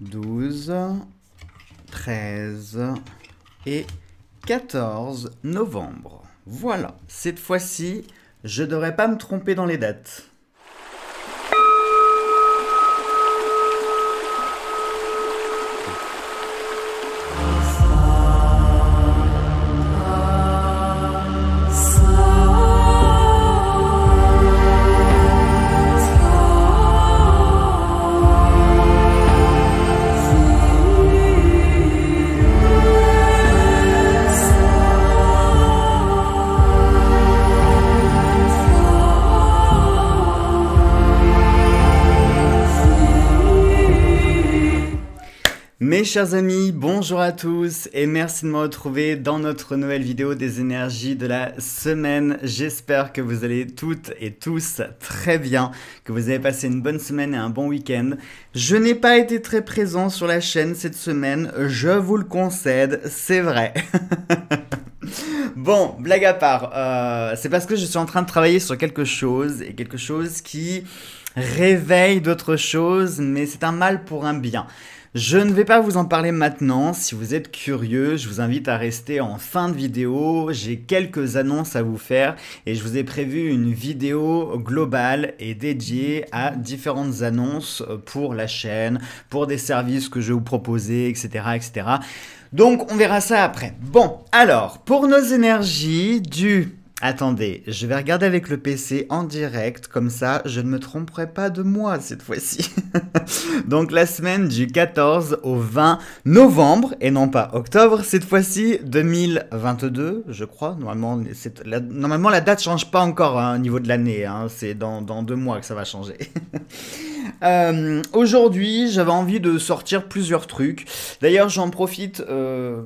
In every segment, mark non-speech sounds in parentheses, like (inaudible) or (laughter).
12, 13 et 14 novembre. Voilà, cette fois-ci, je ne devrais pas me tromper dans les dates. chers amis, bonjour à tous et merci de me retrouver dans notre nouvelle vidéo des énergies de la semaine. J'espère que vous allez toutes et tous très bien, que vous avez passé une bonne semaine et un bon week-end. Je n'ai pas été très présent sur la chaîne cette semaine, je vous le concède, c'est vrai. (laughs) Bon, blague à part, euh, c'est parce que je suis en train de travailler sur quelque chose et quelque chose qui réveille d'autres choses, mais c'est un mal pour un bien. Je ne vais pas vous en parler maintenant, si vous êtes curieux, je vous invite à rester en fin de vidéo, j'ai quelques annonces à vous faire et je vous ai prévu une vidéo globale et dédiée à différentes annonces pour la chaîne, pour des services que je vais vous proposer, etc. etc. Donc on verra ça après. Bon, alors, pour nos énergies du Attendez, je vais regarder avec le PC en direct, comme ça je ne me tromperai pas de moi cette fois-ci. (laughs) Donc la semaine du 14 au 20 novembre, et non pas octobre, cette fois-ci 2022, je crois. Normalement, la, normalement la date change pas encore hein, au niveau de l'année, hein. c'est dans, dans deux mois que ça va changer. (laughs) Euh, aujourd'hui, j'avais envie de sortir plusieurs trucs. D'ailleurs, j'en profite euh,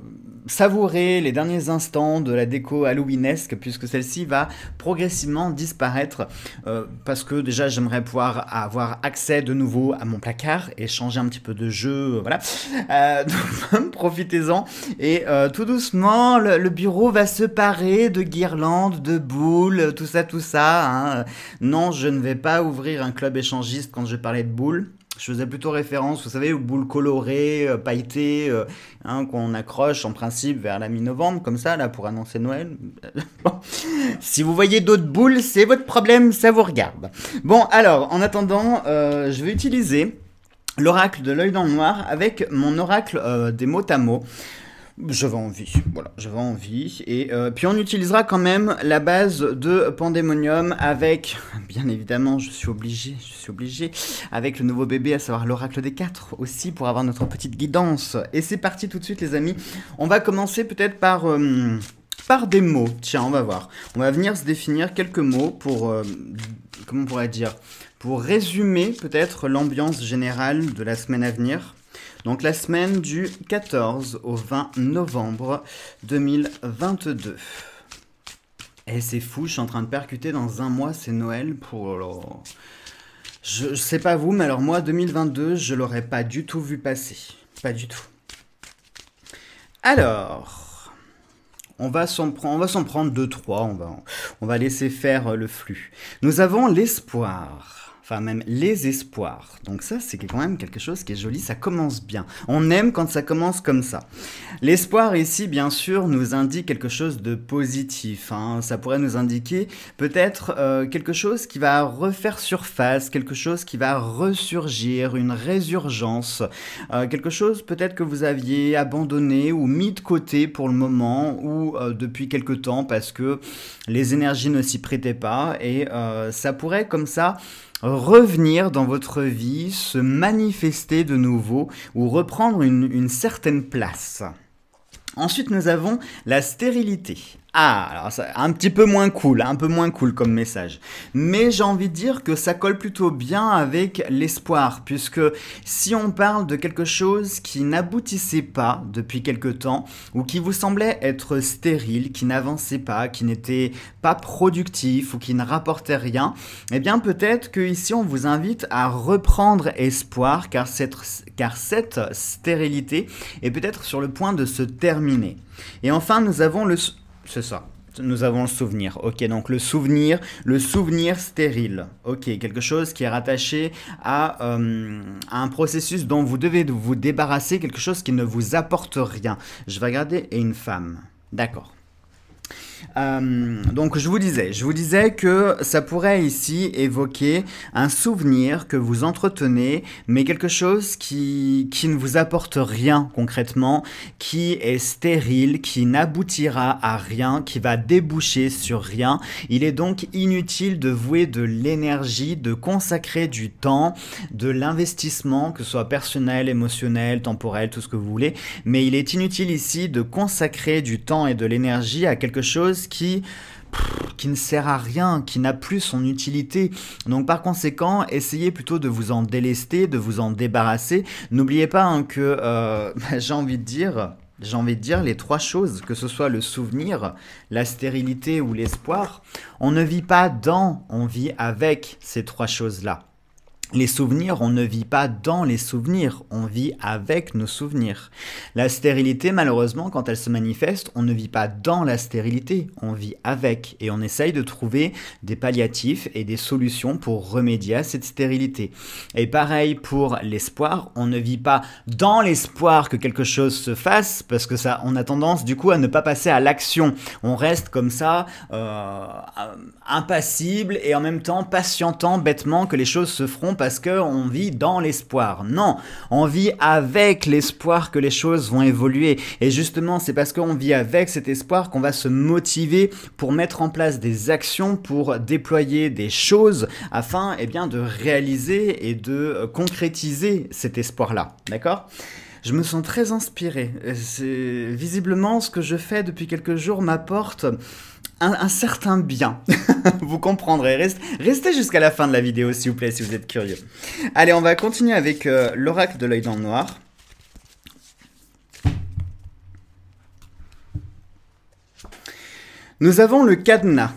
savourer les derniers instants de la déco halloweenesque, puisque celle-ci va progressivement disparaître. Euh, parce que déjà, j'aimerais pouvoir avoir accès de nouveau à mon placard et changer un petit peu de jeu. Euh, voilà. (laughs) donc, profitez-en. Et tout doucement, le, bureau va se parer de guirlandes, de boules, tout ça, tout ça. Hein. Non, je ne vais pas ouvrir un club échangiste quand je parler de boules, je faisais plutôt référence, vous savez, aux boules colorées, euh, pailletées, euh, hein, qu'on accroche en principe vers la mi-novembre, comme ça, là, pour annoncer Noël. (laughs) Si vous voyez d'autres boules, c'est votre problème, ça vous regarde. Bon, alors, en attendant, euh, je vais utiliser l'oracle de l'œil dans le noir avec mon oracle des mots à mots. Je J'avais envie, voilà, j'avais envie. Et euh, puis on utilisera quand même la base de Pandemonium avec, bien évidemment, je suis obligé, je suis obligé, avec le nouveau bébé, à savoir l'oracle des quatre aussi, pour avoir notre petite guidance. Et c'est parti tout de suite, les amis. On va commencer peut-être par... Euh, par des mots, tiens, on va voir. On va venir se définir quelques mots pour, euh, comment on pourrait dire, pour résumer peut-être l'ambiance générale de la semaine à venir. Donc la semaine du 14 au 20 novembre 2022. Et eh, c'est fou, je suis en train de percuter dans un mois, c'est Noël pour... Je, sais pas vous, mais alors moi, 2022, je l'aurais pas du tout vu passer. Pas du tout. Alors, on va s'en, prendre deux, trois, on va, on va laisser faire le flux. Nous avons l'espoir enfin même les espoirs. Donc ça, c'est quand même quelque chose qui est joli, ça commence bien. On aime quand ça commence comme ça. L'espoir ici, bien sûr, nous indique quelque chose de positif. Hein. Ça pourrait nous indiquer peut-être euh, quelque chose qui va refaire surface, quelque chose qui va ressurgir, une résurgence, euh, quelque chose peut-être que vous aviez abandonné ou mis de côté pour le moment ou euh, depuis quelque temps parce que les énergies ne s'y prêtaient pas et ça pourrait comme ça revenir dans votre vie, se manifester de nouveau ou reprendre une, certaine place. Ensuite, nous avons la stérilité. Ah, alors c'est un petit peu moins cool, un peu moins cool comme message. Mais j'ai envie de dire que ça colle plutôt bien avec l'espoir, puisque si on parle de quelque chose qui n'aboutissait pas depuis quelque temps, ou qui vous semblait être stérile, qui n'avançait pas, qui n'était pas productif, ou qui ne rapportait rien, eh bien peut-être que ici on vous invite à reprendre espoir, car cette stérilité est peut-être sur le point de se terminer. Et enfin, nous avons le, c'est ça. Nous avons le souvenir. Ok, donc le souvenir, le souvenir stérile. Ok, quelque chose qui est rattaché euh, à, un processus dont vous devez vous débarrasser, quelque chose qui ne vous apporte rien. Je vais regarder, et une femme. D'accord. Euh, donc je vous disais, je vous disais que ça pourrait ici évoquer un souvenir que vous entretenez, mais quelque chose qui, qui ne vous apporte rien concrètement, qui est stérile, qui n'aboutira à rien, qui va déboucher sur rien. Il est donc inutile de vouer de l'énergie, de consacrer du temps, de l'investissement, que ce soit personnel, émotionnel, temporel, tout ce que vous voulez, mais il est inutile ici de consacrer du temps et de l'énergie à quelque chose qui ne sert à rien, qui n'a plus son utilité. Donc par conséquent, essayez plutôt de vous en délester, de vous en débarrasser. N'oubliez pas hein, que euh, (laughs) j'ai envie de dire, j'ai envie de dire les trois choses, que ce soit le souvenir, la stérilité ou l'espoir, on ne vit pas dans, on vit avec ces trois choses-là les souvenirs, on ne vit pas dans les souvenirs, on vit avec nos souvenirs. La stérilité, malheureusement, quand elle se manifeste, on ne vit pas dans la stérilité, on vit avec. Et on essaye de trouver des palliatifs et des solutions pour remédier à cette stérilité. Et pareil pour l'espoir, on ne vit pas dans l'espoir que quelque chose se fasse, parce que ça, on a tendance du coup à ne pas passer à l'action. On reste comme ça, euh, euh, impassible et en même temps patientant bêtement que les choses se feront parce qu'on vit dans l'espoir. Non, on vit avec l'espoir que les choses vont évoluer. Et justement, c'est parce qu'on vit avec cet espoir qu'on va se motiver pour mettre en place des actions, pour déployer des choses afin eh bien, de réaliser et de euh, concrétiser cet espoir-là. D'accord je me sens très inspiré. Euh, visiblement, ce que je fais depuis quelques jours m'apporte un, certain bien. (laughs) vous comprendrez. Restez, jusqu'à la fin de la vidéo, s'il vous plaît, si vous êtes curieux. Allez, on va continuer avec euh, l'oracle de l'œil dans le noir. Nous avons le cadenas.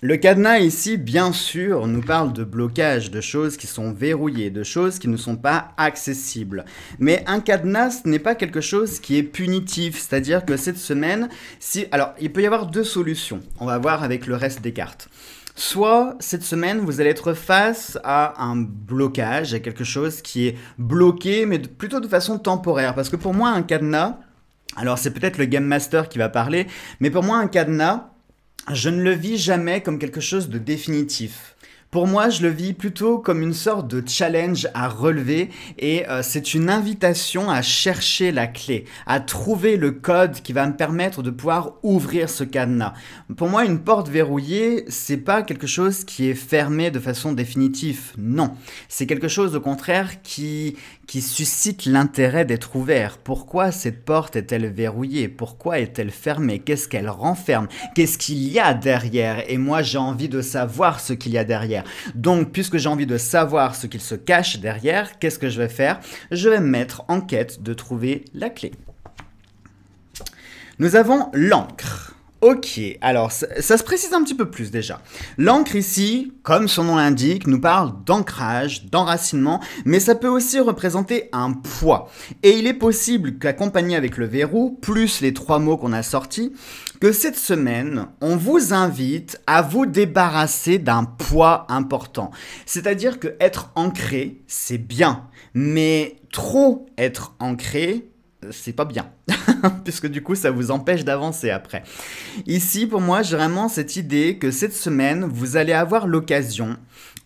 Le cadenas ici, bien sûr, nous parle de blocage, de choses qui sont verrouillées, de choses qui ne sont pas accessibles. Mais un cadenas, ce n'est pas quelque chose qui est punitif, c'est-à-dire que cette semaine, si... Alors, il peut y avoir deux solutions, on va voir avec le reste des cartes. Soit cette semaine, vous allez être face à un blocage, à quelque chose qui est bloqué, mais plutôt de façon temporaire. Parce que pour moi, un cadenas, alors c'est peut-être le Game Master qui va parler, mais pour moi, un cadenas, je ne le vis jamais comme quelque chose de définitif. Pour moi, je le vis plutôt comme une sorte de challenge à relever et euh, c'est une invitation à chercher la clé, à trouver le code qui va me permettre de pouvoir ouvrir ce cadenas. Pour moi, une porte verrouillée, c'est pas quelque chose qui est fermé de façon définitive. Non, c'est quelque chose au contraire qui qui suscite l'intérêt d'être ouvert. Pourquoi cette porte est-elle verrouillée Pourquoi est-elle fermée Qu'est-ce qu'elle renferme Qu'est-ce qu'il y a derrière Et moi j'ai envie de savoir ce qu'il y a derrière. Donc puisque j'ai envie de savoir ce qu'il se cache derrière, qu'est-ce que je vais faire Je vais me mettre en quête de trouver la clé. Nous avons l'encre. Ok, alors ça, se précise un petit peu plus déjà. L'encre ici, comme son nom l'indique, nous parle d'ancrage, d'enracinement, mais ça peut aussi représenter un poids. Et il est possible qu'accompagné avec le verrou, plus les trois mots qu'on a sortis, que cette semaine, on vous invite à vous débarrasser d'un poids important. C'est-à-dire que être ancré, c'est bien, mais trop être ancré, c'est pas bien, (laughs) puisque du coup ça vous empêche d'avancer après. Ici, pour moi, j'ai vraiment cette idée que cette semaine, vous allez avoir l'occasion,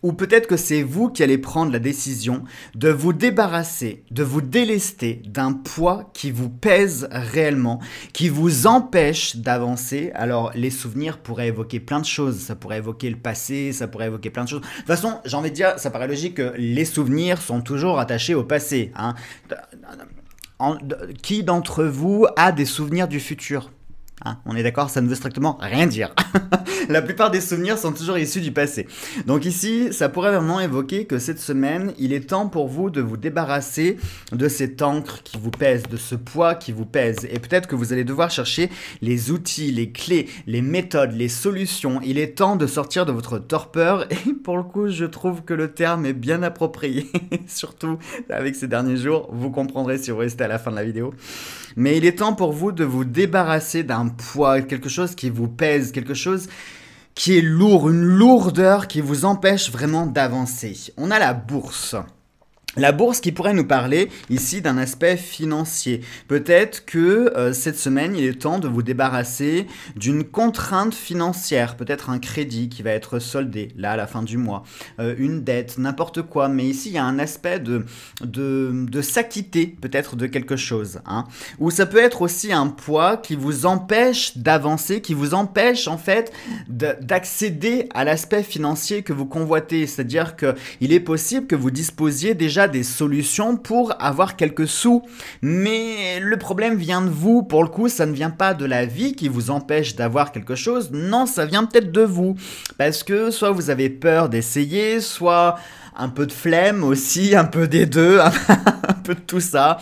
ou peut-être que c'est vous qui allez prendre la décision, de vous débarrasser, de vous délester d'un poids qui vous pèse réellement, qui vous empêche d'avancer. Alors, les souvenirs pourraient évoquer plein de choses, ça pourrait évoquer le passé, ça pourrait évoquer plein de choses. De toute façon, j'ai envie de dire, ça paraît logique que les souvenirs sont toujours attachés au passé. Hein qui d'entre vous a des souvenirs du futur Hein, on est d'accord, ça ne veut strictement rien dire. (laughs) la plupart des souvenirs sont toujours issus du passé. Donc ici, ça pourrait vraiment évoquer que cette semaine, il est temps pour vous de vous débarrasser de cette encre qui vous pèse, de ce poids qui vous pèse. Et peut-être que vous allez devoir chercher les outils, les clés, les méthodes, les solutions. Il est temps de sortir de votre torpeur. (laughs) Et pour le coup, je trouve que le terme est bien approprié. (laughs) Surtout avec ces derniers jours, vous comprendrez si vous restez à la fin de la vidéo. Mais il est temps pour vous de vous débarrasser d'un poids, quelque chose qui vous pèse, quelque chose qui est lourd, une lourdeur qui vous empêche vraiment d'avancer. On a la bourse. La bourse qui pourrait nous parler ici d'un aspect financier. Peut-être que euh, cette semaine, il est temps de vous débarrasser d'une contrainte financière, peut-être un crédit qui va être soldé là à la fin du mois, euh, une dette, n'importe quoi. Mais ici, il y a un aspect de, de, s'acquitter peut-être de quelque chose. Hein. Ou ça peut être aussi un poids qui vous empêche d'avancer, qui vous empêche en fait d'accéder à l'aspect financier que vous convoitez. C'est-à-dire que il est possible que vous disposiez déjà des solutions pour avoir quelques sous. Mais le problème vient de vous, pour le coup, ça ne vient pas de la vie qui vous empêche d'avoir quelque chose, non, ça vient peut-être de vous. Parce que soit vous avez peur d'essayer, soit un peu de flemme aussi, (laughs) un peu des deux, (laughs) un peu de tout ça.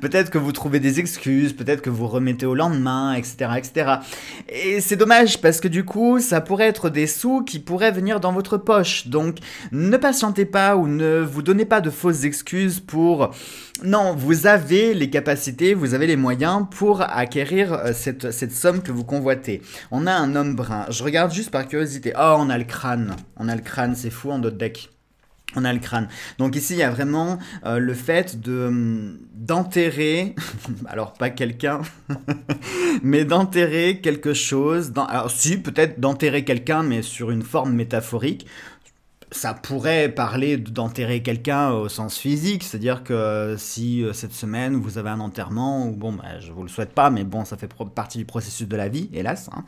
Peut-être que vous trouvez des excuses, peut-être que vous remettez au lendemain, etc. etc. Et c'est dommage parce que du coup, ça pourrait être des sous qui pourraient venir dans votre poche. Donc ne patientez pas ou ne vous donnez pas de fausses excuses pour... Non, vous avez les capacités, vous avez les moyens pour acquérir euh, cette, somme que vous convoitez. On a un homme brun. Je regarde juste par curiosité. Oh, on a le crâne. On a le crâne, c'est fou en d'autres deck on a le crâne. Donc ici, il y a vraiment euh, le fait de hum, d'enterrer, (laughs) alors pas quelqu'un, (laughs) mais d'enterrer quelque chose. Dans, alors si, peut-être d'enterrer quelqu'un, mais sur une forme métaphorique ça pourrait parler d'enterrer quelqu'un au sens physique, c'est-à-dire que si euh, cette semaine vous avez un enterrement, ou bon, bah, je vous le souhaite pas, mais bon, ça fait partie du processus de la vie, hélas. Hein.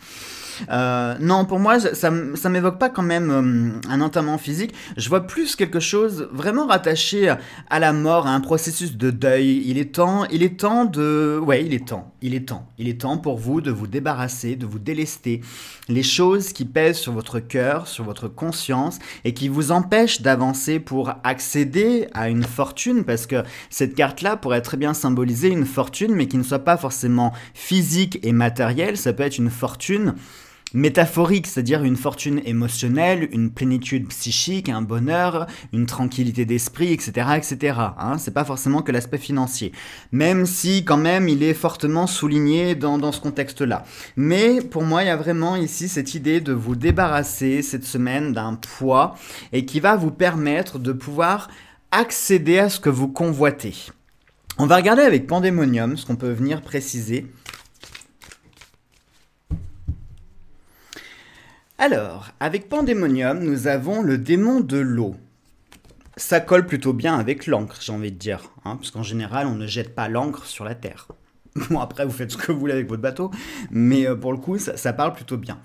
Euh, non, pour moi, ça, ne m'évoque pas quand même euh, un enterrement physique. Je vois plus quelque chose vraiment rattaché à la mort, à un processus de deuil. Il est temps, il est temps de, ouais, il est temps, il est temps, il est temps pour vous de vous débarrasser, de vous délester les choses qui pèsent sur votre cœur, sur votre conscience et qui vous vous empêche d'avancer pour accéder à une fortune, parce que cette carte-là pourrait très bien symboliser une fortune, mais qui ne soit pas forcément physique et matérielle, ça peut être une fortune métaphorique, c'est-à-dire une fortune émotionnelle, une plénitude psychique, un bonheur, une tranquillité d'esprit, etc., etc. Hein, c'est pas forcément que l'aspect financier, même si quand même il est fortement souligné dans, dans ce contexte-là. Mais pour moi, il y a vraiment ici cette idée de vous débarrasser cette semaine d'un poids et qui va vous permettre de pouvoir accéder à ce que vous convoitez. On va regarder avec Pandémonium ce qu'on peut venir préciser Alors, avec Pandémonium, nous avons le démon de l'eau. Ça colle plutôt bien avec l'encre, j'ai envie de dire, hein, parce qu'en général, on ne jette pas l'encre sur la terre. (laughs) Bon, après, vous faites ce que vous voulez avec votre bateau, mais euh, pour le coup, ça parle plutôt bien.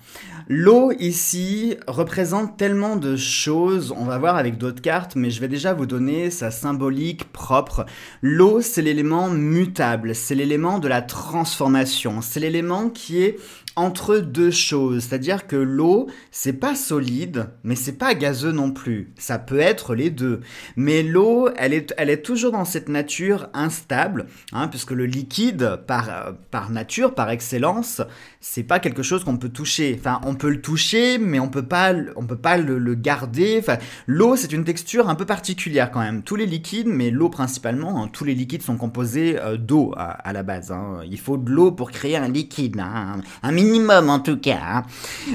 L'eau, ici, représente tellement de choses, on va voir avec d'autres cartes, mais je vais déjà vous donner sa symbolique propre. L'eau, c'est l'élément mutable, c'est l'élément de la transformation, c'est l'élément qui est entre deux choses, c'est-à-dire que l'eau, c'est pas solide, mais c'est pas gazeux non plus. Ça peut être les deux, mais l'eau, elle est, toujours dans cette nature instable, hein, puisque le liquide, par euh, nature, par excellence, c'est pas quelque chose qu'on peut toucher. Enfin, on peut le toucher, mais on peut pas, on peut pas le, garder. Enfin, l'eau, c'est une texture un peu particulière quand même. Tous les liquides, mais l'eau principalement, hein, tous les liquides sont composés euh, d'eau à, la base. Hein. Il faut de l'eau pour créer un liquide, hein. un minimum en tout cas.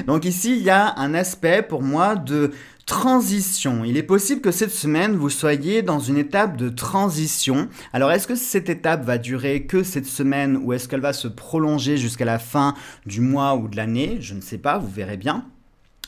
Donc ici, il y a un aspect pour moi de transition. Il est possible que cette semaine, vous soyez dans une étape de transition. Alors, est-ce que cette étape va durer que cette semaine ou est-ce qu'elle va se prolonger jusqu'à la fin du mois ou de l'année Je ne sais pas, vous verrez bien.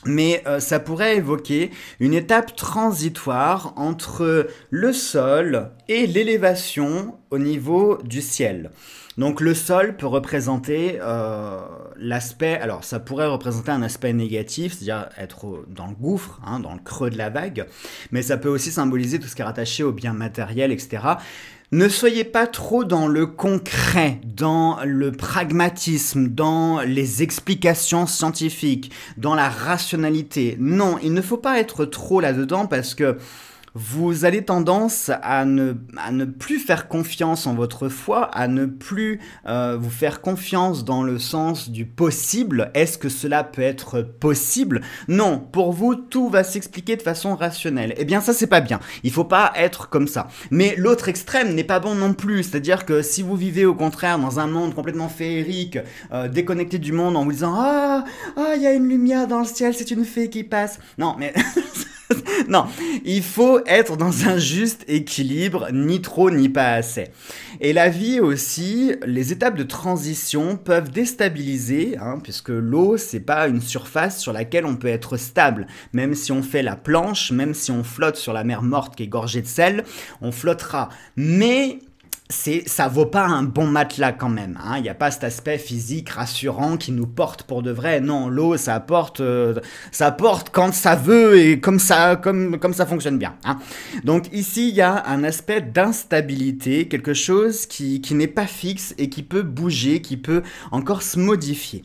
Mais euh, ça pourrait évoquer une étape transitoire entre le sol et l'élévation au niveau du ciel. Donc le sol peut représenter euh, l'aspect, alors ça pourrait représenter un aspect négatif, c'est-à-dire être dans le gouffre, hein, dans le creux de la vague, mais ça peut aussi symboliser tout ce qui est rattaché au bien matériel, etc. Ne soyez pas trop dans le concret, dans le pragmatisme, dans les explications scientifiques, dans la rationalité. Non, il ne faut pas être trop là-dedans parce que vous allez tendance à ne, à ne, plus faire confiance en votre foi, à ne plus euh, vous faire confiance dans le sens du possible. Est-ce que cela peut être possible Non, pour vous, tout va s'expliquer de façon rationnelle. Eh bien, ça, c'est pas bien. Il faut pas être comme ça. Mais l'autre extrême n'est pas bon non plus. C'est-à-dire que si vous vivez au contraire dans un monde complètement féerique, euh, déconnecté du monde en vous disant ah, ah, il y a une lumière dans le ciel, c'est une fée qui passe. Non, mais. (laughs) (laughs) non, il faut être dans un juste équilibre, ni trop ni pas assez. Et la vie aussi, les étapes de transition peuvent déstabiliser, hein, puisque l'eau, c'est pas une surface sur laquelle on peut être stable. Même si on fait la planche, même si on flotte sur la mer morte qui est gorgée de sel, on flottera. Mais c'est ça vaut pas un bon matelas quand même. Hein. Il n'y a pas cet aspect physique rassurant qui nous porte pour de vrai. Non, l'eau, ça porte, euh, ça porte quand ça veut et comme ça, comme, comme ça fonctionne bien. Hein. Donc ici, il y a un aspect d'instabilité, quelque chose qui, qui n'est pas fixe et qui peut bouger, qui peut encore se modifier.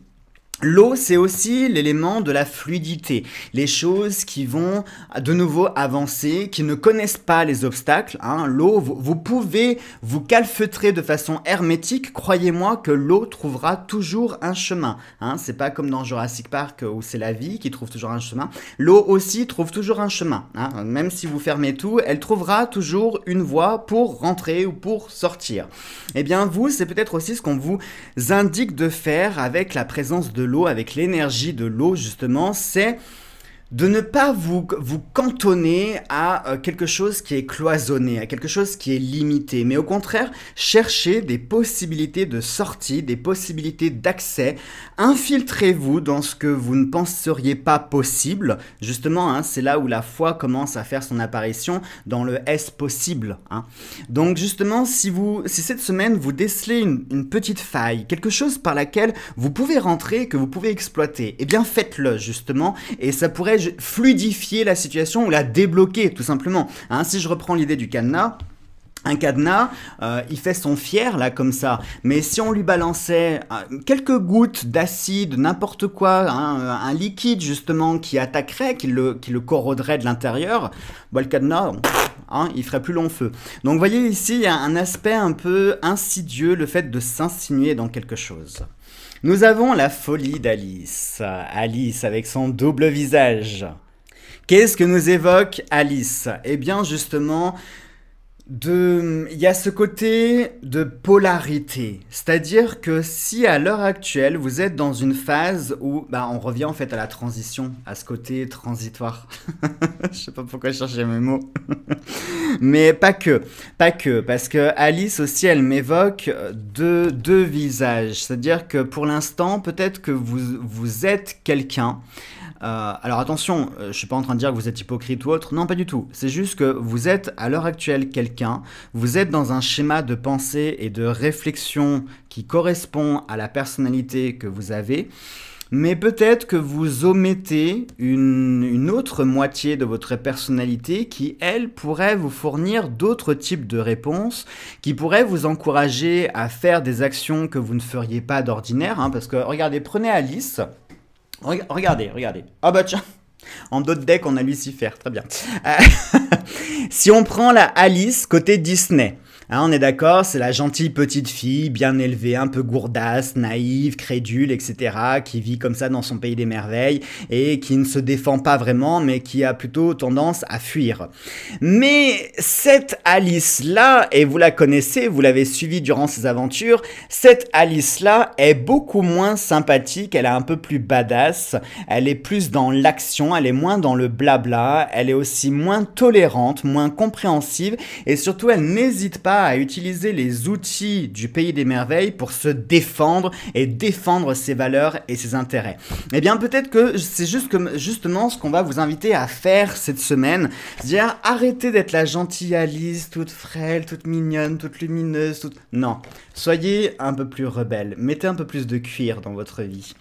L'eau, c'est aussi l'élément de la fluidité, les choses qui vont de nouveau avancer, qui ne connaissent pas les obstacles. Hein. L'eau, vous, pouvez vous calfeutrer de façon hermétique, croyez-moi que l'eau trouvera toujours un chemin. Hein. C'est pas comme dans Jurassic Park où c'est la vie qui trouve toujours un chemin. L'eau aussi trouve toujours un chemin. Hein. Même si vous fermez tout, elle trouvera toujours une voie pour rentrer ou pour sortir. Eh bien, vous, c'est peut-être aussi ce qu'on vous indique de faire avec la présence de l'eau, avec l'énergie de l'eau justement, c'est de ne pas vous, vous cantonner à euh, quelque chose qui est cloisonné, à quelque chose qui est limité, mais au contraire, cherchez des possibilités de sortie, des possibilités d'accès. Infiltrez-vous dans ce que vous ne penseriez pas possible. Justement, hein, c'est là où la foi commence à faire son apparition dans le S possible. Hein. Donc justement, si, vous, si cette semaine vous décelez une, petite faille, quelque chose par laquelle vous pouvez rentrer, que vous pouvez exploiter, eh bien faites-le justement, et ça pourrait fluidifier la situation ou la débloquer, tout simplement. Hein? si je reprends l'idée du cadenas, un cadenas, euh, il fait son fier là comme ça. Mais si on lui balançait euh, quelques gouttes d'acide, n'importe quoi, hein, euh, un liquide justement qui attaquerait, qui le, qui le corroderait de l'intérieur, bah, le cadenas, hein, il ferait plus long feu. Donc vous voyez ici, il y a un aspect un peu insidieux, le fait de s'insinuer dans quelque chose. Nous avons la folie d'Alice. Alice avec son double visage. Qu'est-ce que nous évoque Alice Eh bien justement, de, il y a ce côté de polarité, c'est-à-dire que si à l'heure actuelle vous êtes dans une phase où, bah, on revient en fait à la transition, à ce côté transitoire. (laughs) je sais pas pourquoi je cherchais mes mots, (laughs) mais pas que, pas que, parce que Alice aussi, elle m'évoque deux, deux visages, c'est-à-dire que pour l'instant, peut-être que vous vous êtes quelqu'un euh, alors attention, euh, je suis pas en train de dire que vous êtes hypocrite ou autre, non pas du tout. C'est juste que vous êtes à l'heure actuelle quelqu'un, vous êtes dans un schéma de pensée et de réflexion qui correspond à la personnalité que vous avez. Mais peut-être que vous omettez une, autre moitié de votre personnalité qui, elle, pourrait vous fournir d'autres types de réponses, qui pourrait vous encourager à faire des actions que vous ne feriez pas d'ordinaire. Hein, parce que, regardez, prenez Alice. Regardez, regardez. Ah bah tiens, en d'autres decks, on a Lucifer, très bien. Euh, (laughs) si on prend la Alice côté Disney, Hein, on est d'accord, c'est la gentille petite fille, bien élevée, un peu gourdasse, naïve, crédule, etc., qui vit comme ça dans son pays des merveilles et qui ne se défend pas vraiment, mais qui a plutôt tendance à fuir. Mais cette Alice-là, et vous la connaissez, vous l'avez suivie durant ses aventures, cette Alice-là est beaucoup moins sympathique, elle est un peu plus badass, elle est plus dans l'action, elle est moins dans le blabla, elle est aussi moins tolérante, moins compréhensive, et surtout elle n'hésite pas à utiliser les outils du pays des merveilles pour se défendre et défendre ses valeurs et ses intérêts Eh bien peut-être que c'est juste comme justement ce qu'on va vous inviter à faire cette semaine, c'est-à-dire arrêtez d'être la gentille Alice, toute frêle, toute mignonne, toute lumineuse, toute... Non, soyez un peu plus rebelle, mettez un peu plus de cuir dans votre vie.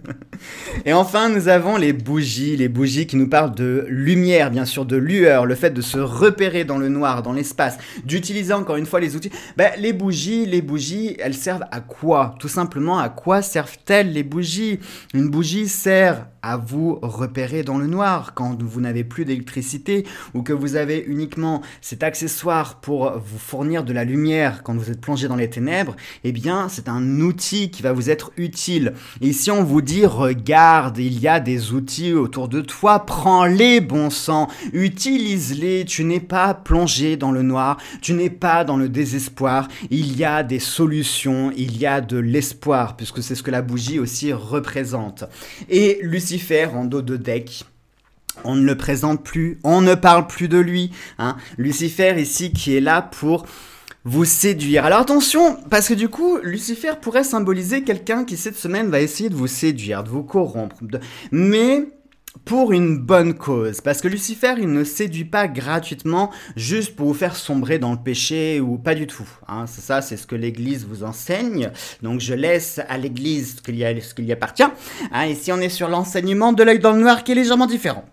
(laughs) et enfin nous avons les bougies, les bougies qui nous parlent de lumière, bien sûr, de lueur, le fait de se repérer dans le noir, dans l'espace, d'utiliser encore une fois les outils. Ben, les bougies, les bougies, elles servent à quoi Tout simplement, à quoi servent-elles les bougies Une bougie sert à vous repérer dans le noir quand vous n'avez plus d'électricité ou que vous avez uniquement cet accessoire pour vous fournir de la lumière quand vous êtes plongé dans les ténèbres. Eh bien, c'est un outil qui va vous être utile. Et si on vous dit, regarde, il y a des outils autour de toi, prends-les, bon sang, utilise-les, tu n'es pas plongé dans le noir, tu n'es pas dans le désespoir, il y a des solutions, il y a de l'espoir, puisque c'est ce que la bougie aussi représente. Et Lucifer en dos de deck. On ne le présente plus, on ne parle plus de lui. Hein. Lucifer ici qui est là pour vous séduire. Alors attention, parce que du coup, Lucifer pourrait symboliser quelqu'un qui cette semaine va essayer de vous séduire, de vous corrompre. Mais pour une bonne cause, parce que Lucifer, il ne séduit pas gratuitement juste pour vous faire sombrer dans le péché ou pas du tout. C'est hein. ça, c'est ce que l'Église vous enseigne. Donc je laisse à l'Église ce qu'il y a, ce qu'il y appartient. Hein. Ici, on est sur l'enseignement de l'œil dans le noir qui est légèrement différent.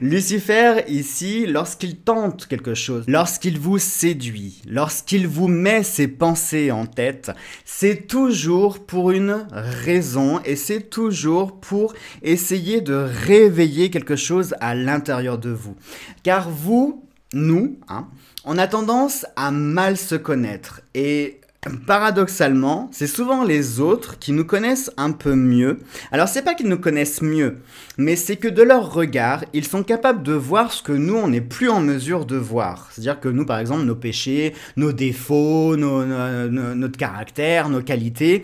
Lucifer, ici, lorsqu'il tente quelque chose, lorsqu'il vous séduit, lorsqu'il vous met ses pensées en tête, c'est toujours pour une raison et c'est toujours pour essayer de réveiller quelque chose à l'intérieur de vous. Car vous, nous, hein, on a tendance à mal se connaître. Et paradoxalement, c'est souvent les autres qui nous connaissent un peu mieux. Alors c'est pas qu'ils nous connaissent mieux, mais c'est que de leur regard, ils sont capables de voir ce que nous on n'est plus en mesure de voir. C'est-à-dire que nous par exemple nos péchés, nos défauts, notre caractère, nos qualités,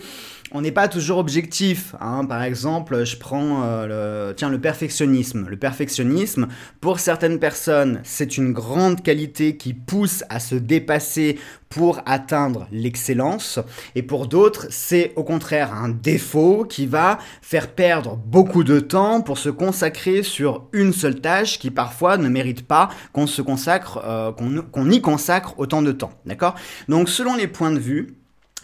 on n'est pas toujours objectif. Hein. Par exemple, je prends euh, le, tiens, le perfectionnisme. Le perfectionnisme, pour certaines personnes, c'est une grande qualité qui pousse à se dépasser pour atteindre l'excellence. Et pour d'autres, c'est au contraire un défaut qui va faire perdre beaucoup de temps pour se consacrer sur une seule tâche qui parfois ne mérite pas qu'on se consacre, euh, qu'on y consacre autant de temps. D'accord Donc selon les points de vue,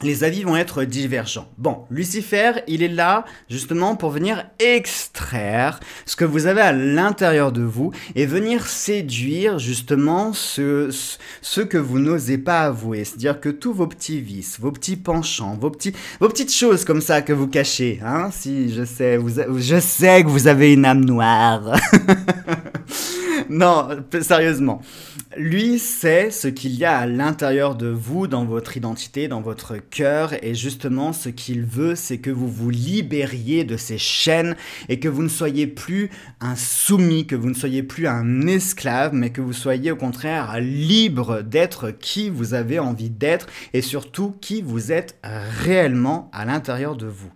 les avis vont être divergents. Bon, Lucifer, il est là justement pour venir extraire ce que vous avez à l'intérieur de vous et venir séduire justement ce, ce que vous n'osez pas avouer. C'est-à-dire que tous vos petits vices, vos petits penchants, vos, petits, vos petites choses comme ça que vous cachez, hein, si je sais, je sais que vous avez une âme noire. (laughs) non, sérieusement. Lui sait ce qu'il y a à l'intérieur de vous, dans votre identité, dans votre cœur, et justement ce qu'il veut, c'est que vous vous libériez de ces chaînes et que vous ne soyez plus un soumis, que vous ne soyez plus un esclave, mais que vous soyez au contraire libre d'être qui vous avez envie d'être et surtout qui vous êtes réellement à l'intérieur de vous.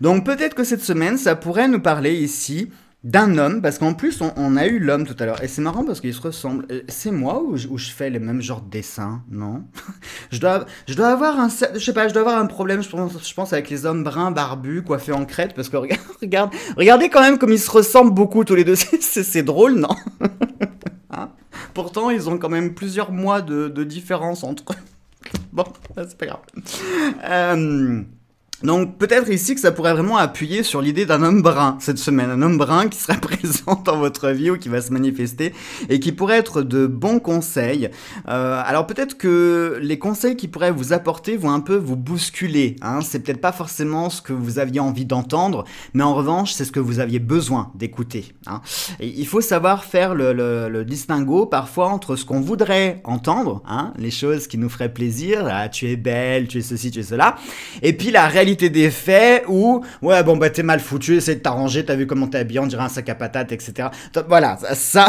Donc peut-être que cette semaine, ça pourrait nous parler ici d'un homme, parce qu'en plus, on, a eu l'homme tout à l'heure. Et c'est marrant parce qu'ils se ressemblent. C'est moi où je, fais les mêmes genre de dessins, non (laughs) je, dois, je dois avoir un... Je sais pas, je dois avoir un problème, je pense, je pense avec les hommes bruns, barbus, coiffés en crête, parce que regarde, (laughs) regarde regardez quand même comme ils se ressemblent beaucoup tous les deux. (laughs) C'est drôle, non hein? Pourtant, ils ont quand même plusieurs mois de, différence entre eux. Bon, c'est pas grave. Euh, donc peut-être ici que ça pourrait vraiment appuyer sur l'idée d'un homme brun cette semaine, un homme brun qui serait (laughs) présent dans votre vie ou qui va se manifester et qui pourrait être de bons conseils. Euh, alors peut-être que les conseils qui pourraient vous apporter vont un peu vous bousculer. Hein. C'est peut-être pas forcément ce que vous aviez envie d'entendre, mais en revanche c'est ce que vous aviez besoin d'écouter. Hein. Il faut savoir faire le, distinguo parfois entre ce qu'on voudrait entendre, hein, les choses qui nous feraient plaisir, ah, tu es belle, tu es ceci, tu es cela, et puis la réalité des faits ou ouais, bon, bah, t'es mal foutu, essaie de t'arranger, t'as vu comment t'es habillé, on dirait un sac à patates, etc. Voilà, (laughs) ça,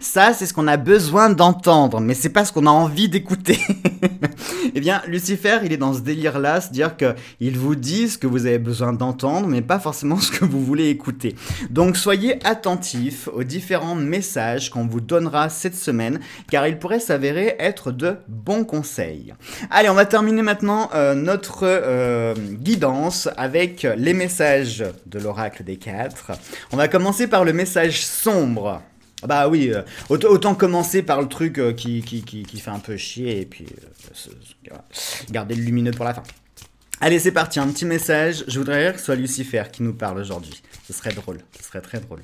ça, c'est ce qu'on a besoin d'entendre, mais c'est pas ce qu'on a envie d'écouter. (laughs) et eh bien, Lucifer, il est dans ce délire-là, c'est-à-dire qu'il vous dit ce que vous avez besoin d'entendre, mais pas forcément (laughs) ce que vous voulez écouter. Donc, soyez attentifs aux différents messages qu'on vous donnera cette semaine, car ils pourraient s'avérer être de bons conseils. Allez, on va terminer maintenant euh, notre... Euh, guidance avec les messages de l'oracle des quatre. On va commencer par le message sombre. Ah bah oui, euh, autant, commencer par le truc euh, qui, qui, fait un peu chier et puis euh, garder le lumineux pour la fin. Allez, c'est parti, un petit message. Je voudrais que ce soit Lucifer qui nous parle aujourd'hui. Ce serait drôle, ce serait très drôle.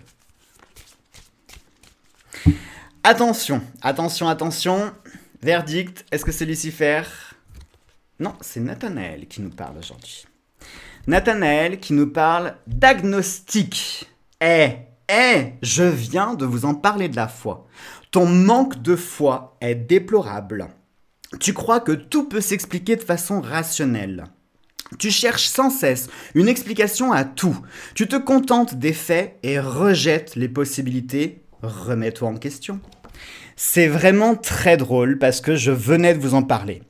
Attention, attention, attention. Verdict, est-ce que c'est Lucifer non, c'est Nathanaël qui nous parle aujourd'hui. Nathanaël qui nous parle d'agnostic. Eh, eh, je viens de vous en parler de la foi. Ton manque de foi est déplorable. Tu crois que tout peut s'expliquer de façon rationnelle. Tu cherches sans cesse une explication à tout. Tu te contentes des faits et rejettes les possibilités. Remets-toi en question. C'est vraiment très drôle parce que je venais de vous en parler.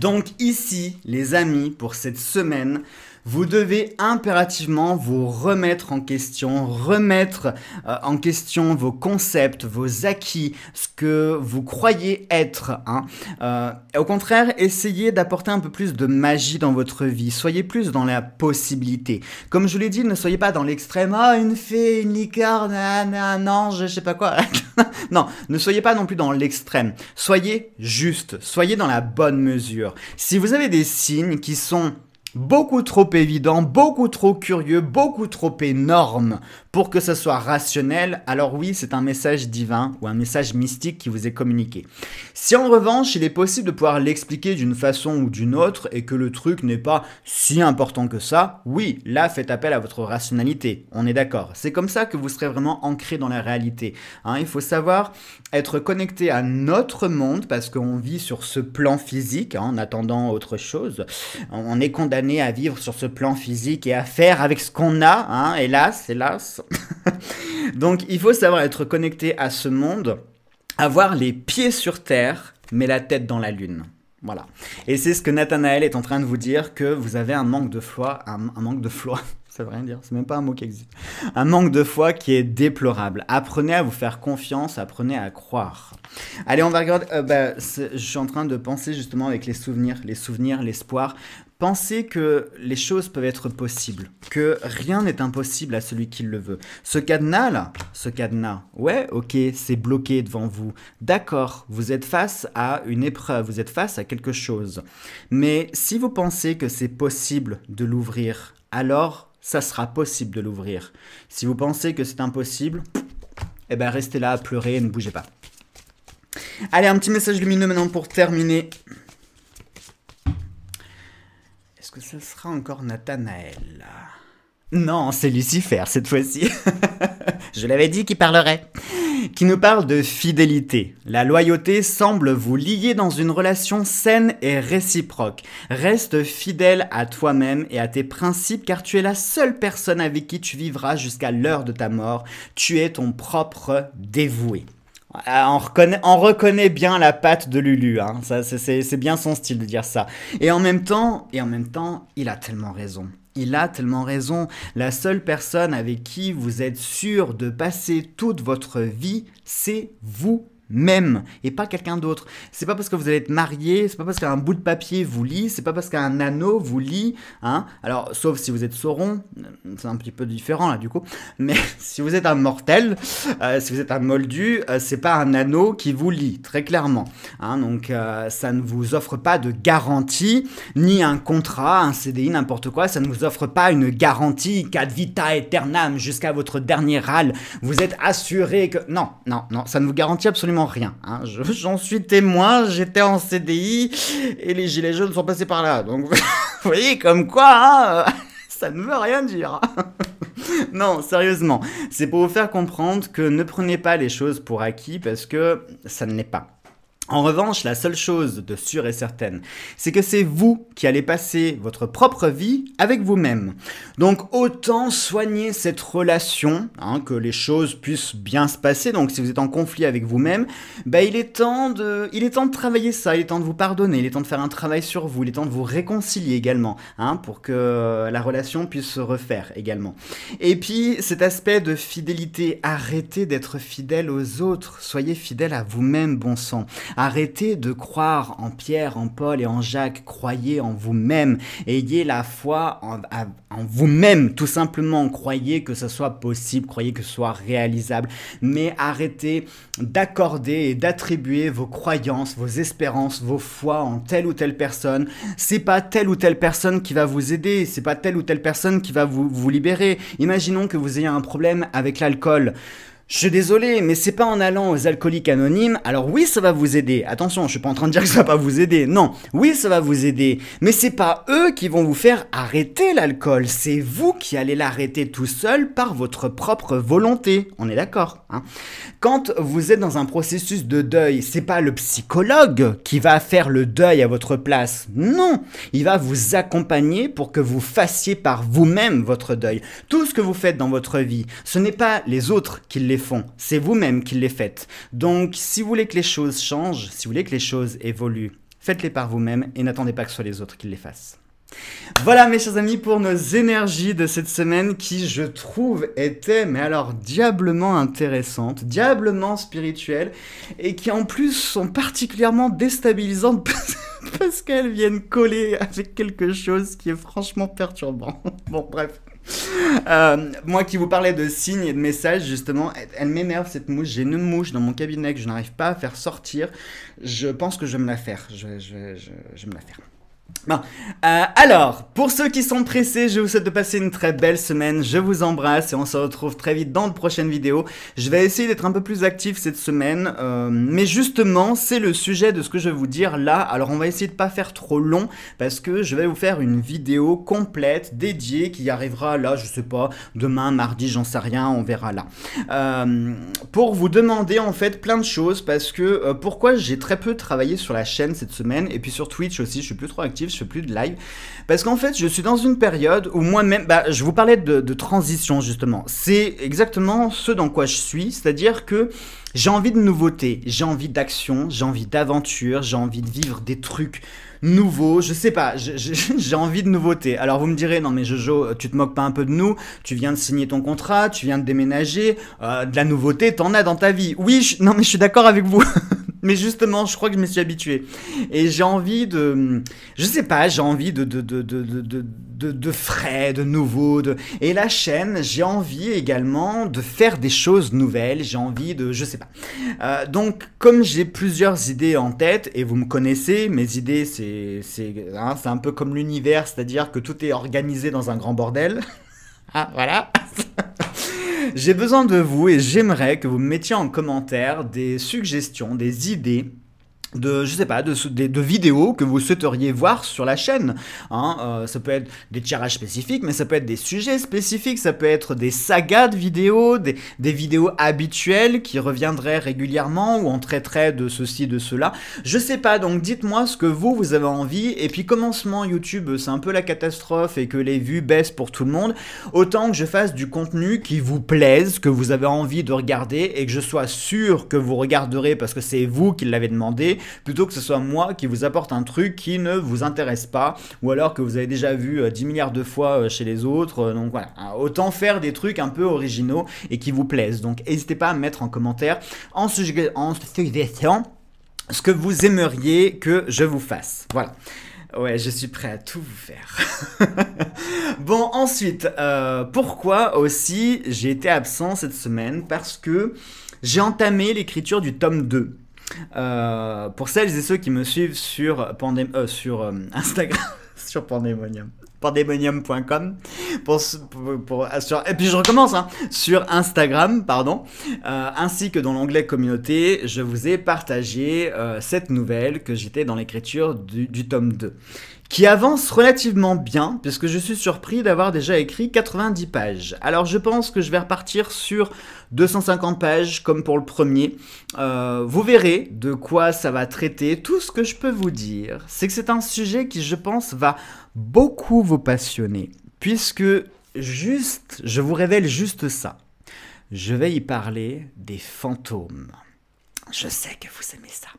Donc ici, les amis, pour cette semaine, vous devez impérativement vous remettre en question, remettre euh, en question vos concepts, vos acquis, ce que vous croyez être. Hein. Euh, au contraire, essayez d'apporter un peu plus de magie dans votre vie. Soyez plus dans la possibilité. Comme je l'ai dit, ne soyez pas dans l'extrême. oh, une fée, une licorne, un ange, je sais pas quoi. (laughs) non, ne soyez pas non plus dans l'extrême. Soyez juste, soyez dans la bonne mesure. Si vous avez des signes qui sont beaucoup trop évident, beaucoup trop curieux, beaucoup trop énorme pour que ce soit rationnel, alors oui, c'est un message divin ou un message mystique qui vous est communiqué. Si en revanche, il est possible de pouvoir l'expliquer d'une façon ou d'une autre et que le truc n'est pas si important que ça, oui, là, faites appel à votre rationalité. On est d'accord. C'est comme ça que vous serez vraiment ancré dans la réalité. Hein. il faut savoir être connecté à notre monde parce qu'on vit sur ce plan physique hein, en attendant autre chose. On est condamné à vivre sur ce plan physique et à faire avec ce qu'on a, hein. hélas, hélas. (laughs) Donc il faut savoir être connecté à ce monde, avoir les pieds sur terre, mais la tête dans la lune. Voilà. Et c'est ce que Nathanaël est en train de vous dire, que vous avez un manque de foi, un, manque de foi, (laughs) ça veut rien dire, c'est même pas un mot qui existe, un manque de foi qui est déplorable. Apprenez à vous faire confiance, apprenez à croire. Allez, on va regarder, euh, bah, je suis en train de penser justement avec les souvenirs, les souvenirs, l'espoir, Pensez que les choses peuvent être possibles, que rien n'est impossible à celui qui le veut. Ce cadenas là, ce cadenas, ouais, ok, c'est bloqué devant vous. D'accord, vous êtes face à une épreuve, vous êtes face à quelque chose. Mais si vous pensez que c'est possible de l'ouvrir, alors ça sera possible de l'ouvrir. Si vous pensez que c'est impossible, eh ben restez là à pleurer et ne bougez pas. Allez, un petit message lumineux maintenant pour terminer. Est-ce que ce sera encore Nathanaël Non, c'est Lucifer cette fois-ci. (laughs) Je l'avais dit qu'il parlerait. Qui nous parle de fidélité. La loyauté semble vous lier dans une relation saine et réciproque. Reste fidèle à toi-même et à tes principes car tu es la seule personne avec qui tu vivras jusqu'à l'heure de ta mort. Tu es ton propre dévoué. Euh, on reconnaît, bien la patte de Lulu, hein. c'est bien son style de dire ça. Et en même temps, et en même temps, il a tellement raison. Il a tellement raison. La seule personne avec qui vous êtes sûr de passer toute votre vie, c'est vous même et pas quelqu'un d'autre. C'est pas parce que vous allez être marié, c'est pas parce qu'un bout de papier vous lit, c'est pas parce qu'un anneau vous lit, hein. Alors, sauf si vous êtes sauron, euh, c'est un petit peu différent là du coup, mais (laughs) si vous êtes un mortel, euh, si vous êtes un moldu, euh, c'est pas un anneau qui vous lit, très clairement. Hein. donc, ça ne vous offre pas de garantie, ni un contrat, un CDI, n'importe quoi, ça ne vous offre pas une garantie qu'à vita aeternam jusqu'à votre dernier râle. Vous êtes assuré que. Non, non, non, ça ne vous garantit absolument rien. Hein. (laughs) J'en suis témoin, j'étais en CDI et les gilets jaunes sont passés par là. Donc (laughs) vous voyez comme quoi, hein, (laughs) ça ne veut rien dire. non, sérieusement, c'est pour vous faire comprendre que ne prenez pas les choses pour acquis parce que ça ne l'est pas. En revanche, la seule chose de sûre et certaine, c'est que c'est vous qui allez passer votre propre vie avec vous-même. Donc autant soigner cette relation, hein, que les choses puissent bien se passer. Donc si vous êtes en conflit avec vous-même, bah, il, est temps de, il est temps de travailler ça, il est temps de vous pardonner, il est temps de faire un travail sur vous, il est temps de vous réconcilier également, hein, pour que la relation puisse se refaire également. Et puis cet aspect de fidélité, arrêtez d'être fidèle aux autres, soyez fidèle à vous-même, bon sang. Arrêtez de croire en Pierre, en Paul et en Jacques. Croyez en vous-même. Ayez la foi en, vous-même, tout simplement. Croyez que ce soit possible, croyez que ce soit réalisable. Mais arrêtez d'accorder et d'attribuer vos croyances, vos espérances, vos foi en telle ou telle personne. C'est pas telle ou telle personne qui va vous aider. C'est pas telle ou telle personne qui va vous, vous libérer. Imaginons que vous ayez un problème avec l'alcool. Je suis désolé, mais c'est pas en allant aux alcooliques anonymes. Alors oui, ça va vous aider. Attention, je suis pas en train de dire que ça va pas vous aider. Non, oui, ça va vous aider. Mais c'est pas eux qui vont vous faire arrêter l'alcool. C'est vous qui allez l'arrêter tout seul par votre propre volonté. On est d'accord. Hein. Quand vous êtes dans un processus de deuil, c'est pas le psychologue qui va faire le deuil à votre place. Non, il va vous accompagner pour que vous fassiez par vous-même votre deuil. Tout ce que vous faites dans votre vie, ce n'est pas les autres qui les font, c'est vous-même qui les faites. Donc si vous voulez que les choses changent, si vous voulez que les choses évoluent, faites-les par vous-même et n'attendez pas que ce soit les autres qui les fassent. Voilà mes chers amis pour nos énergies de cette semaine qui je trouve étaient mais alors diablement intéressantes, diablement spirituelles et qui en plus sont particulièrement déstabilisantes (laughs) parce qu'elles viennent coller avec quelque chose qui est franchement perturbant. (laughs) Bon bref. Euh, moi qui vous parlais de signes et de messages, justement, elle, m'énerve cette mouche. J'ai une mouche dans mon cabinet que je n'arrive pas à faire sortir. Je pense que je vais me la faire. Je, je vais me la faire. Euh, alors, pour ceux qui sont pressés, je vous souhaite de passer une très belle semaine, je vous embrasse et on se retrouve très vite dans de prochaine vidéos. Je vais essayer d'être un peu plus actif cette semaine, euh, mais justement, c'est le sujet de ce que je vais vous dire là. Alors, on va essayer de pas faire trop long, parce que je vais vous faire une vidéo complète, dédiée, qui arrivera là, je sais pas, demain, mardi, j'en sais rien, on verra là. Euh, pour vous demander en fait plein de choses, parce que pourquoi j'ai très peu travaillé sur la chaîne cette semaine, et puis sur Twitch aussi, je suis plus trop actif je je fais plus de live. Parce qu'en fait, je suis dans une période où moi-même, bah, je vous parlais de, de transition justement. C'est exactement ce dans quoi je suis, c'est-à-dire que j'ai envie de nouveauté, j'ai envie d'action, j'ai envie d'aventure, j'ai envie de vivre des trucs nouveaux, je sais pas, (laughs) j'ai envie de nouveauté. Alors vous me direz, non mais Jojo, euh, tu te moques pas un peu de nous, tu viens de signer ton contrat, tu viens de déménager, euh, de la nouveauté, t'en as dans ta vie. Oui, non mais je suis d'accord avec vous. (laughs) Mais justement, je crois que je me suis habitué. Et j'ai envie de. Je sais pas, j'ai envie de de, frais, de nouveaux, De... Et la chaîne, j'ai envie également de faire des choses nouvelles. J'ai envie de. Je sais pas. Euh, donc, comme j'ai plusieurs idées en tête, et vous me connaissez, mes idées, c'est hein, un peu comme l'univers, c'est-à-dire que tout est organisé dans un grand bordel. (laughs) ah, voilà. (laughs) j'ai besoin de vous et j'aimerais que vous me mettiez en commentaire des suggestions, des idées de je sais pas de, de, de, vidéos que vous souhaiteriez voir sur la chaîne hein, euh, ça peut être des tirages spécifiques mais ça peut être des sujets spécifiques ça peut être des sagas de vidéos des, vidéos habituelles qui reviendraient régulièrement ou on traiterait de ceci de cela je sais pas donc dites-moi ce que vous vous avez envie et puis commencement YouTube c'est un peu la catastrophe et que les vues baissent pour tout le monde autant que je fasse du contenu qui vous plaise que vous avez envie de regarder et que je sois sûr que vous regarderez parce que c'est vous qui l'avez demandé plutôt que ce soit moi qui vous apporte un truc qui ne vous intéresse pas, ou alors que vous avez déjà vu 10 euh, milliards de fois euh, chez les autres. Euh, donc voilà, ah, autant faire des trucs un peu originaux et qui vous plaisent. Donc n'hésitez pas à mettre en commentaire en suggérant ce que vous aimeriez que je vous fasse. Voilà. Ouais, je suis prêt à tout vous faire. (laughs) bon, ensuite, pourquoi aussi j'ai été absent cette semaine Parce que j'ai entamé l'écriture du tome 2. Euh, pour celles et ceux qui me suivent sur, Pandem euh, sur euh, Instagram, (laughs) sur Pandemonium, pandemonium.com, pour, et puis je recommence, hein, sur Instagram, pardon, ainsi que dans l'onglet communauté, je vous ai partagé cette nouvelle que j'étais dans l'écriture du, du, tome 2 qui avance relativement bien, puisque je suis surpris d'avoir déjà écrit 90 pages. Alors je pense que je vais repartir sur 250 pages, comme pour le premier. Euh, vous verrez de quoi ça va traiter. Tout ce que je peux vous dire, c'est que c'est un sujet qui, je pense, va beaucoup vous passionner, puisque juste, je vous révèle juste ça. Je vais y parler des fantômes. Je sais que vous aimez ça.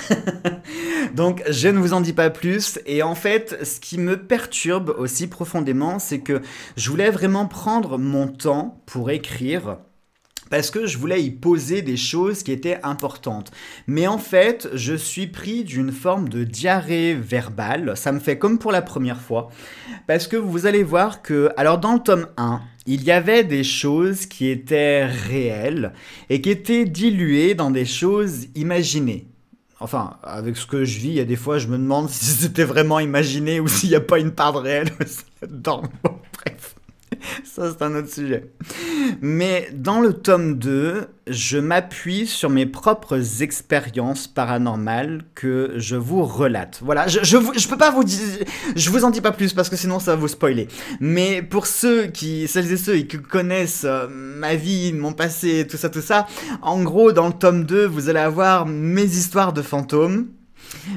(laughs) Donc je ne vous en dis pas plus et en fait ce qui me perturbe aussi profondément c'est que je voulais vraiment prendre mon temps pour écrire parce que je voulais y poser des choses qui étaient importantes. Mais en fait, je suis pris d'une forme de diarrhée verbale, ça me fait comme pour la première fois, parce que vous allez voir que, alors dans le tome 1, il y avait des choses qui étaient réelles et qui étaient diluées dans des choses imaginées enfin, avec ce que je vis, il y a des fois, je me demande (laughs) si c'était vraiment imaginé ou s'il n'y a pas une part de réel dedans. (laughs) ça c'est un autre sujet. Mais dans le tome 2, je m'appuie sur mes propres expériences paranormales que je vous relate. Voilà, je, je, peux pas vous dire, je vous en dis pas plus parce que sinon ça va vous spoiler. Mais pour ceux qui, celles et ceux qui connaissent euh, ma vie, mon passé, tout ça, tout ça, en gros, dans le tome 2, vous allez avoir mes histoires de fantômes,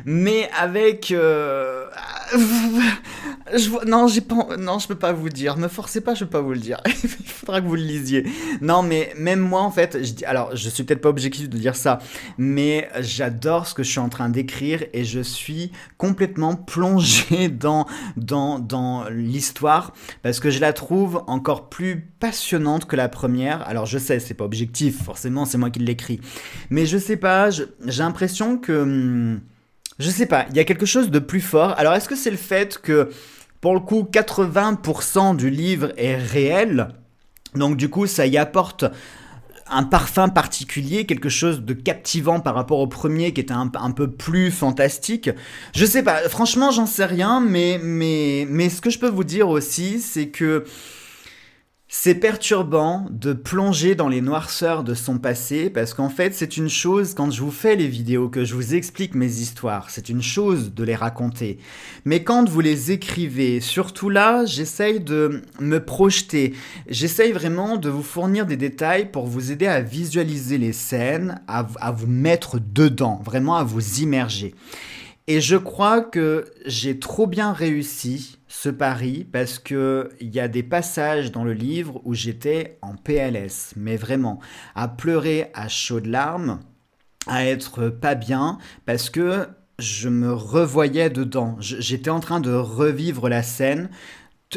mais avec euh, euh, non, j'ai pas... je peux pas vous le dire. Me forcez pas, je peux pas vous le dire. (laughs) Il faudra que vous le lisiez. Non, mais même moi, en fait, je alors je suis peut-être pas objectif de dire ça, mais j'adore ce que je suis en train d'écrire et je suis complètement plongé (laughs) dans, dans, dans l'histoire parce que je la trouve encore plus passionnante que la première. Alors je sais, c'est pas objectif, forcément, c'est moi qui l'écris. Mais je sais pas, j'ai l'impression que... Hum, je sais pas, il y a quelque chose de plus fort. Alors est-ce que c'est le fait que, pour le coup, 80% du livre est réel Donc du coup, ça y apporte un parfum particulier, quelque chose de captivant par rapport au premier qui était un, peu plus fantastique. Je sais pas, franchement, j'en sais rien, mais, mais, mais ce que je peux vous dire aussi, c'est que c'est perturbant de plonger dans les noirceurs de son passé parce qu'en fait c'est une chose quand je vous fais les vidéos, que je vous explique mes histoires, c'est une chose de les raconter. Mais quand vous les écrivez, surtout là, j'essaye de me projeter, j'essaye vraiment de vous fournir des détails pour vous aider à visualiser les scènes, à, vous mettre dedans, vraiment à vous immerger. Et je crois que j'ai trop bien réussi ce pari parce que il y a des passages dans le livre où j'étais en PLS, mais vraiment à pleurer à chaudes larmes, à être pas bien parce que je me revoyais dedans. J'étais en train de revivre la scène,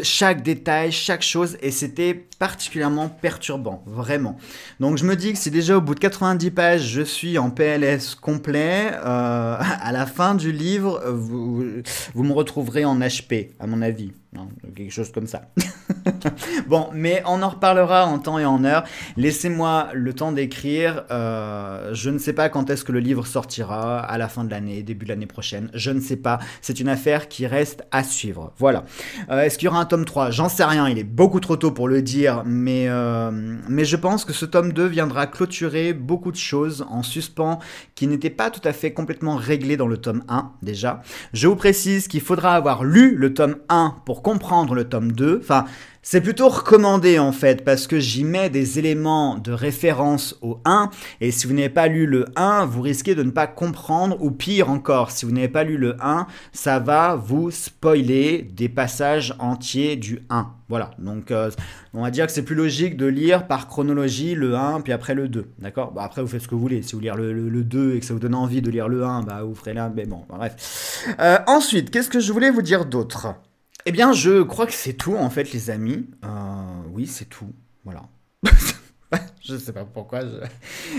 chaque détail, chaque chose, et c'était particulièrement perturbant, vraiment. Donc je me dis que si déjà au bout de 90 pages, je suis en PLS complet, euh, (laughs) à la fin du livre, vous, vous me retrouverez en HP, à mon avis. Hein, quelque chose comme ça. (laughs) bon, mais on en reparlera en temps et en heure. Laissez-moi le temps d'écrire. Euh, je ne sais pas quand est-ce que le livre sortira, à la fin de l'année, début de l'année prochaine. Je ne sais pas. C'est une affaire qui reste à suivre. Voilà. Euh, est-ce qu'il y aura un tome 3 J'en sais rien. Il est beaucoup trop tôt pour le dire mais, euh, mais je pense que ce tome 2 viendra clôturer beaucoup de choses en suspens qui n'étaient pas tout à fait complètement réglées dans le tome 1 déjà. Je vous précise qu'il faudra avoir lu le tome 1 pour comprendre le tome 2. Enfin, c'est plutôt recommandé en fait parce que j'y mets des éléments de référence au 1 et si vous n'avez pas lu le 1, vous risquez de ne pas comprendre ou pire encore, si vous n'avez pas lu le 1, ça va vous spoiler des passages entiers du 1. Voilà, donc euh, on va dire que c'est plus logique de lire par chronologie le 1 puis après le 2, d'accord Après vous faites ce que vous voulez, si vous lire le, 2 et que ça vous donne envie de lire le 1, bah vous ferez l'un, mais bon, bref. Euh, ensuite, qu'est-ce que je voulais vous dire d'autre eh bien, je crois que c'est tout, en fait, les amis. Euh, oui, c'est tout. Voilà. (laughs) je ne sais pas pourquoi.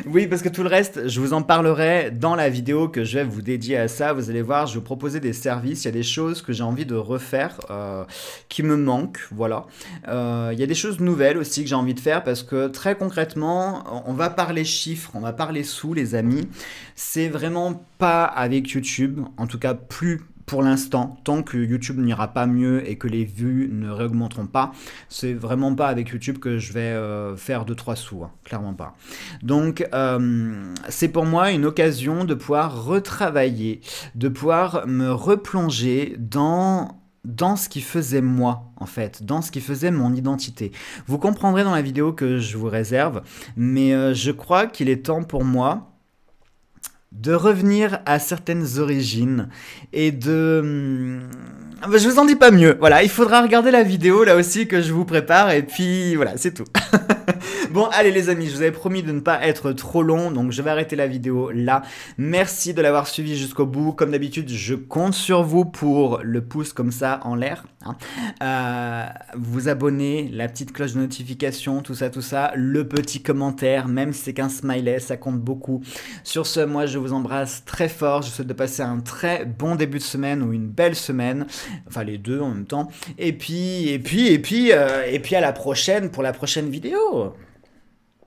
Oui, parce que tout le reste, je vous en parlerai dans la vidéo que je vais vous dédier à ça. Vous allez voir, je vais vous proposer des services. Il y a des choses que j'ai envie de refaire euh, qui me manquent. Voilà. Euh, il y a des choses nouvelles aussi que j'ai envie de faire parce que très concrètement, on va parler chiffres, on va parler sous, les amis. C'est vraiment pas avec YouTube, en tout cas plus pour l'instant, tant que YouTube n'ira pas mieux et que les vues ne réaugmenteront pas, c'est vraiment pas avec YouTube que je vais euh, faire 2-3 sous, hein, clairement pas. Donc euh, c'est pour moi une occasion de pouvoir retravailler, de pouvoir me replonger dans dans ce qui faisait moi, en fait, dans ce qui faisait mon identité. Vous comprendrez dans la vidéo que je vous réserve, mais euh, je crois qu'il est temps pour moi de revenir à certaines origines et de... Hum, ah bah, je vous en dis pas mieux. Voilà, il faudra regarder la vidéo là aussi que je vous prépare et puis voilà, c'est tout. (laughs) (laughs) bon, allez les amis, je vous avais promis de ne pas être trop long, donc je vais arrêter la vidéo là. Merci de l'avoir suivi jusqu'au bout. Comme d'habitude, je compte sur vous pour le pouce comme ça en l'air. Hein. Euh, vous abonner, la petite cloche de notification, tout ça, tout ça. Le petit commentaire, même si c'est qu'un smiley, ça compte beaucoup. Sur ce, moi, je vous embrasse très fort. Je vous souhaite de passer un très bon début de semaine ou une belle semaine. Enfin, les deux en même temps. Et puis, et puis, et puis, euh, et puis à la prochaine pour la prochaine vidéo. pessoa.